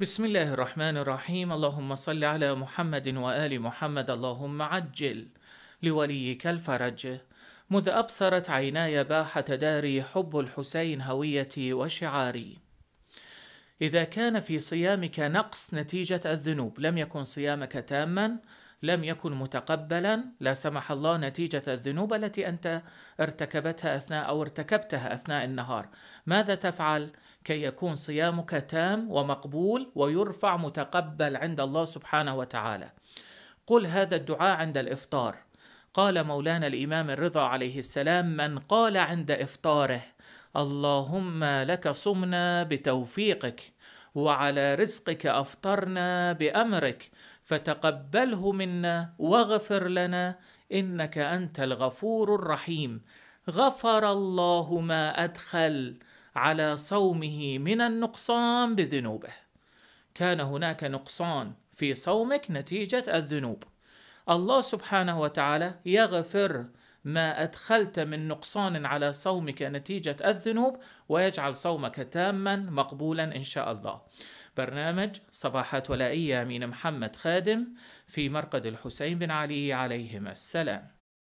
بسم الله الرحمن الرحيم اللهم صل على محمد وآل محمد اللهم عجل لوليك الفرج مذ أبصرت عيناي باحة داري حب الحسين هويتي وشعاري إذا كان في صيامك نقص نتيجة الذنوب لم يكن صيامك تاما لم يكن متقبلا لا سمح الله نتيجة الذنوب التي أنت ارتكبتها أثناء أو ارتكبتها أثناء النهار ماذا تفعل كي يكون صيامك تام ومقبول ويرفع متقبل عند الله سبحانه وتعالى قل هذا الدعاء عند الإفطار قال مولانا الإمام الرضا عليه السلام من قال عند إفطاره اللهم لك صمنا بتوفيقك وعلى رزقك أفطرنا بأمرك فتقبله منا واغفر لنا إنك أنت الغفور الرحيم غفر الله ما أدخل على صومه من النقصان بذنوبه كان هناك نقصان في صومك نتيجة الذنوب الله سبحانه وتعالى يغفر ما أدخلت من نقصان على صومك نتيجة الذنوب ويجعل صومك تاما مقبولا إن شاء الله برنامج صباحات ولائية من محمد خادم في مرقد الحسين بن علي عليهما السلام